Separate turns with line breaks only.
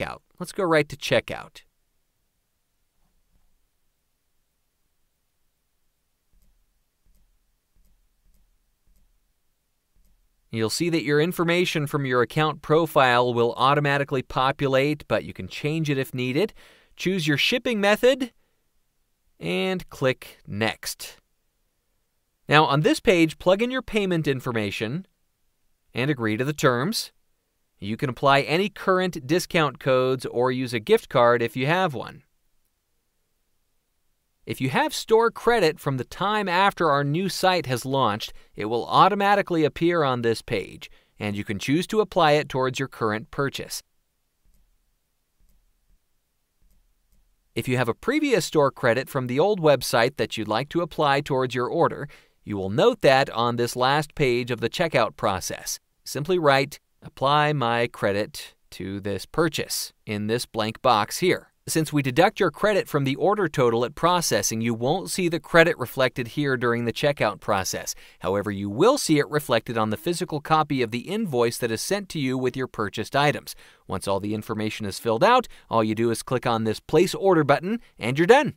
checkout. Let's go right to checkout. You'll see that your information from your account profile will automatically populate, but you can change it if needed. Choose your shipping method and click Next. Now, on this page, plug in your payment information and agree to the terms. You can apply any current discount codes or use a gift card if you have one. If you have store credit from the time after our new site has launched, it will automatically appear on this page, and you can choose to apply it towards your current purchase. If you have a previous store credit from the old website that you'd like to apply towards your order, you will note that on this last page of the checkout process. Simply write apply my credit to this purchase in this blank box here. Since we deduct your credit from the order total at processing, you won't see the credit reflected here during the checkout process. However, you will see it reflected on the physical copy of the invoice that is sent to you with your purchased items. Once all the information is filled out, all you do is click on this Place Order button, and you're done.